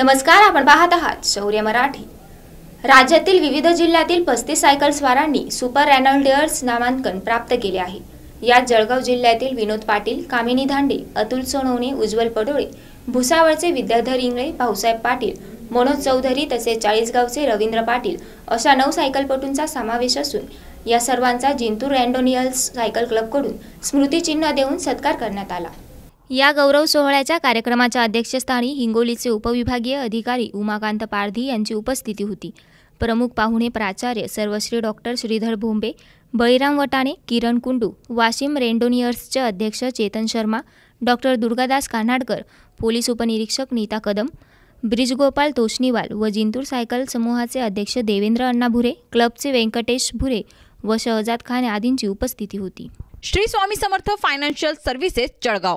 नमस्कार आपण पाहत आहात शौर्य मराठी राज्यातील विविध जिल्ह्यातील पस्तीस सायकलस्वारांनी सुपर रॅनॉल्डियर्स नामांकन प्राप्त केले आहे यात जळगाव जिल्ह्यातील विनोद पाटील कामिनी धांडे अतुल सोनवणे उज्ज्वल पडोळे भुसावळचे विद्याधर इंगळे भाऊसाहेब पाटील मनोज चौधरी तसेच चाळीसगावचे रवींद्र पाटील अशा नऊ सायकलपटूंचा समावेश असून या सर्वांचा जिंतूर रॅन्डोनियल्स सायकल क्लबकडून स्मृतिचिन्ह देऊन सत्कार करण्यात आला या गौरव सोहळ्याच्या कार्यक्रमाच्या अध्यक्षस्थानी हिंगोलीचे उपविभागीय अधिकारी उमाकांत पारधी यांची उपस्थिती होती प्रमुख पाहुणे प्राचार्य सर्वश्री डॉक्टर श्रीधर भोंबे बळीराम वटाणे किरण कुंडू वाशिम रेंडोनियर्सचे अध्यक्ष चेतन शर्मा डॉक्टर दुर्गादास कान्हाडकर पोलीस उपनिरीक्षक नीता कदम ब्रिजगोपाल तोष्णीवाल व जिंतूर सायकल समूहाचे अध्यक्ष देवेंद्र अण्णा भुरे क्लबचे व्यंकटेश भुरे व शहजाद खान आदींची उपस्थिती होती श्री स्वामी समर्थ फायनान्शियल सर्व्हिसेस जळगाव